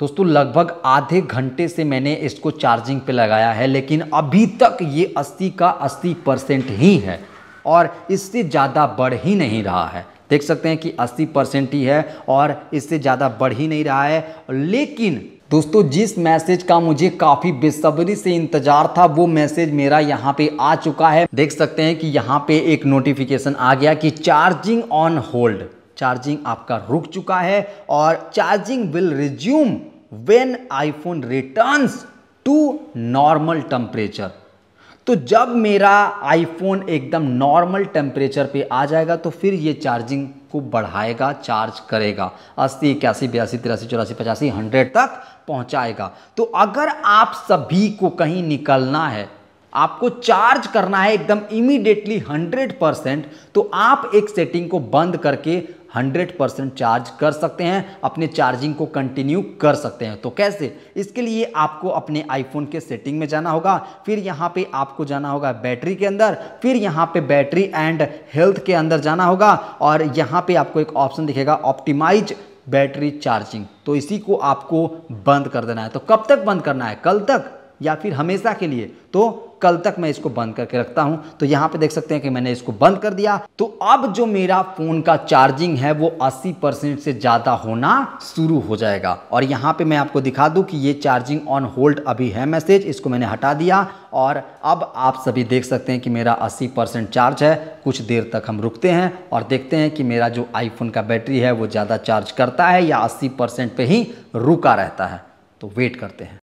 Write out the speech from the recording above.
दोस्तों लगभग आधे घंटे से मैंने इसको चार्जिंग पे लगाया है लेकिन अभी तक ये 80 का 80 परसेंट ही है और इससे ज़्यादा बढ़ ही नहीं रहा है देख सकते हैं कि 80 परसेंट ही है और इससे ज़्यादा बढ़ ही नहीं रहा है लेकिन दोस्तों जिस मैसेज का मुझे काफ़ी बेसब्री से इंतज़ार था वो मैसेज मेरा यहाँ पे आ चुका है देख सकते हैं कि यहाँ पे एक नोटिफिकेशन आ गया कि चार्जिंग ऑन होल्ड चार्जिंग आपका रुक चुका है और charging will resume when iPhone returns to normal temperature तो जब मेरा आईफोन एकदम नॉर्मल टेम्परेचर पे आ जाएगा तो फिर ये चार्जिंग को बढ़ाएगा चार्ज करेगा अस्सी इक्यासी बयासी तिरासी चौरासी पचासी हंड्रेड तक पहुंचाएगा तो अगर आप सभी को कहीं निकलना है आपको चार्ज करना है एकदम इमीडिएटली 100 परसेंट तो आप एक सेटिंग को बंद करके 100 परसेंट चार्ज कर सकते हैं अपने चार्जिंग को कंटिन्यू कर सकते हैं तो कैसे इसके लिए आपको अपने आईफोन के सेटिंग में जाना होगा फिर यहाँ पे आपको जाना होगा बैटरी के अंदर फिर यहाँ पे बैटरी एंड हेल्थ के अंदर जाना होगा और यहाँ पे आपको एक ऑप्शन दिखेगा ऑप्टिमाइज बैटरी चार्जिंग तो इसी को आपको बंद कर देना है तो कब तक बंद करना है कल तक या फिर हमेशा के लिए तो कल तक मैं इसको बंद करके रखता हूँ तो यहाँ पे देख सकते हैं कि मैंने इसको बंद कर दिया तो अब जो मेरा फ़ोन का चार्जिंग है वो 80 परसेंट से ज़्यादा होना शुरू हो जाएगा और यहाँ पे मैं आपको दिखा दूँ कि ये चार्जिंग ऑन होल्ड अभी है मैसेज इसको मैंने हटा दिया और अब आप सभी देख सकते हैं कि मेरा 80 परसेंट चार्ज है कुछ देर तक हम रुकते हैं और देखते हैं कि मेरा जो आईफोन का बैटरी है वो ज़्यादा चार्ज करता है या अस्सी परसेंट ही रुका रहता है तो वेट करते हैं